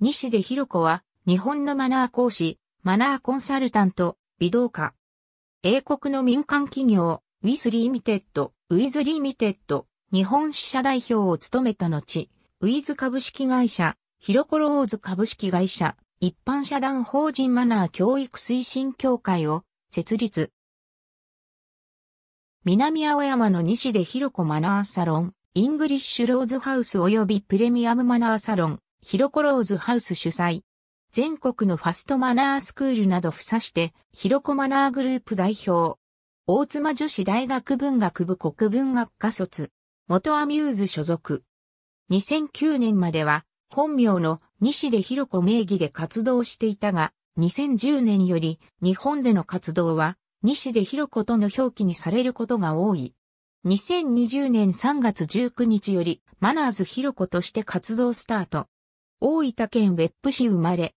西出弘子は、日本のマナー講師、マナーコンサルタント、微動家。英国の民間企業、ウィスリーミテッド、ウィズリーミテッド、日本支社代表を務めた後、ウィズ株式会社、ヒロコローズ株式会社、一般社団法人マナー教育推進協会を設立。南青山の西出弘子マナーサロン、イングリッシュローズハウス及びプレミアムマナーサロン、ヒロコローズハウス主催。全国のファストマナースクールなど付さして、ヒロコマナーグループ代表。大妻女子大学文学部国文学科卒。元アミューズ所属。2009年までは、本名の西出博子名義で活動していたが、2010年より日本での活動は西出博子との表記にされることが多い。2020年3月19日よりマナーズヒロ子として活動スタート。大分県別府市生まれ。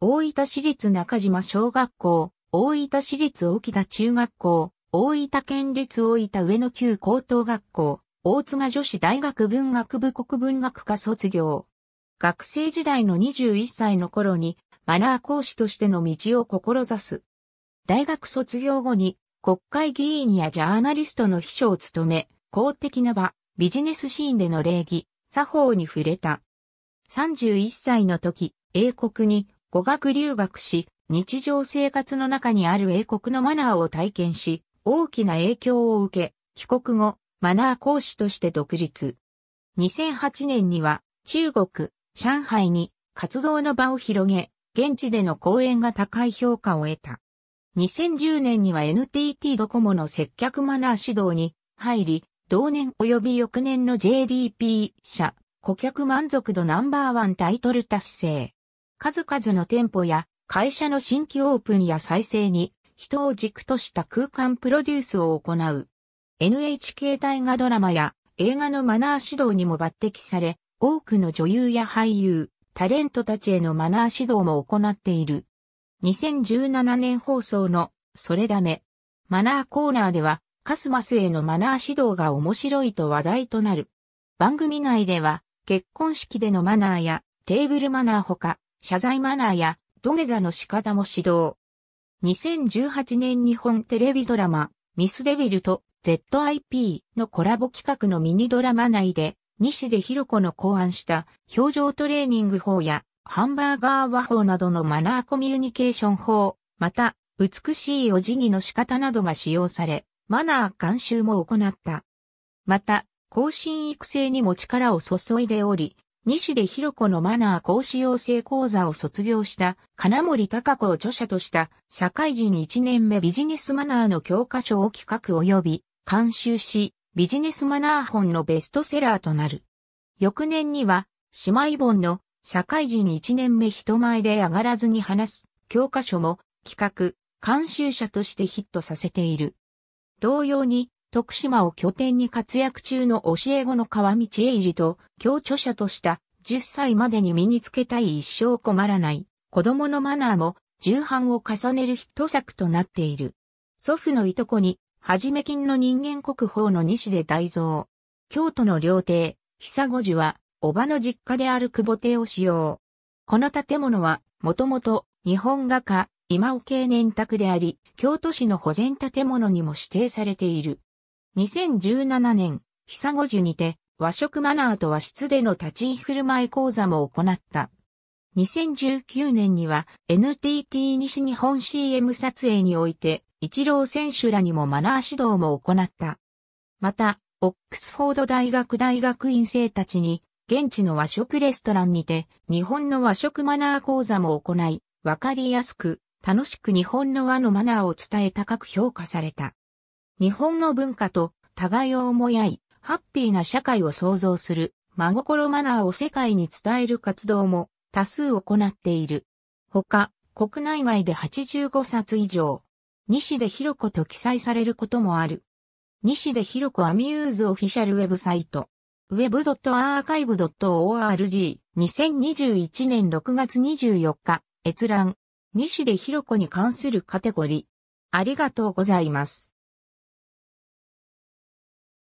大分市立中島小学校、大分市立沖田中学校、大分県立大分上野旧高等学校、大妻女子大学文学部国文学科卒業。学生時代の21歳の頃に、マナー講師としての道を志す。大学卒業後に、国会議員やジャーナリストの秘書を務め、公的な場、ビジネスシーンでの礼儀、作法に触れた。31歳の時、英国に語学留学し、日常生活の中にある英国のマナーを体験し、大きな影響を受け、帰国後、マナー講師として独立。2008年には、中国、上海に活動の場を広げ、現地での講演が高い評価を得た。2010年には NTT ドコモの接客マナー指導に入り、同年及び翌年の JDP 社顧客満足度ナンバーワンタイトル達成。数々の店舗や会社の新規オープンや再生に人を軸とした空間プロデュースを行う。NHK 大河ドラマや映画のマナー指導にも抜擢され、多くの女優や俳優、タレントたちへのマナー指導も行っている。2017年放送のそれだめ。マナーコーナーではカスマスへのマナー指導が面白いと話題となる。番組内では結婚式でのマナーやテーブルマナーほか、謝罪マナーや土下座の仕方も指導。2018年日本テレビドラマ、ミスデビルと ZIP のコラボ企画のミニドラマ内で、西出弘子の考案した表情トレーニング法やハンバーガー和法などのマナーコミュニケーション法、また、美しいお辞儀の仕方などが使用され、マナー監修も行った。また、更新育成にも力を注いでおり、西出広子のマナー講師養成講座を卒業した金森隆子を著者とした社会人1年目ビジネスマナーの教科書を企画及び監修し、ビジネスマナー本のベストセラーとなる。翌年には、姉妹本の社会人1年目人前で上がらずに話す教科書も企画、監修者としてヒットさせている。同様に、徳島を拠点に活躍中の教え子の川道英二と、教著者とした、10歳までに身につけたい一生困らない、子供のマナーも、重版を重ねるヒット作となっている。祖父のいとこに、はじめ金の人間国宝の西で大蔵。京都の料亭、久五寺は、おばの実家である久保邸を使用。この建物は、もともと、日本画家、今尾経年宅であり、京都市の保全建物にも指定されている。2017年、久五樹にて和食マナーと和室での立ち居振る舞い講座も行った。2019年には NTT 西日本 CM 撮影において、一郎選手らにもマナー指導も行った。また、オックスフォード大学大学院生たちに、現地の和食レストランにて、日本の和食マナー講座も行い、わかりやすく、楽しく日本の和のマナーを伝え高く評価された。日本の文化と互いを思い合い、ハッピーな社会を創造する、真心マナーを世界に伝える活動も多数行っている。他、国内外で85冊以上、西出広子と記載されることもある。西出広子アミューズオフィシャルウェブサイト。web.archive.org2021 年6月24日閲覧西出広子に関するカテゴリーありがとうございます。